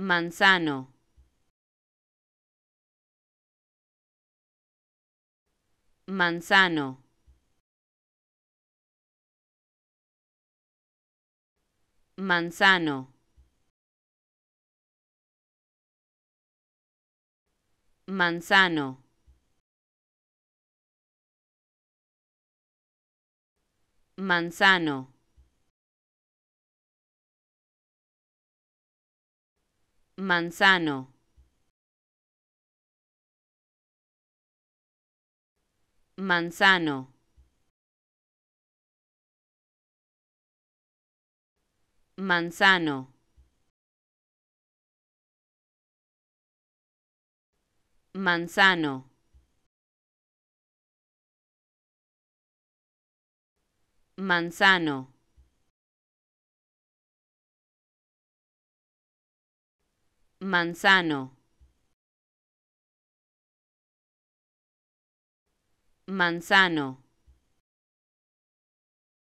Manzano. Manzano. Manzano. Manzano. Manzano. Manzano. Manzano. Manzano. Manzano. Manzano. manzano manzano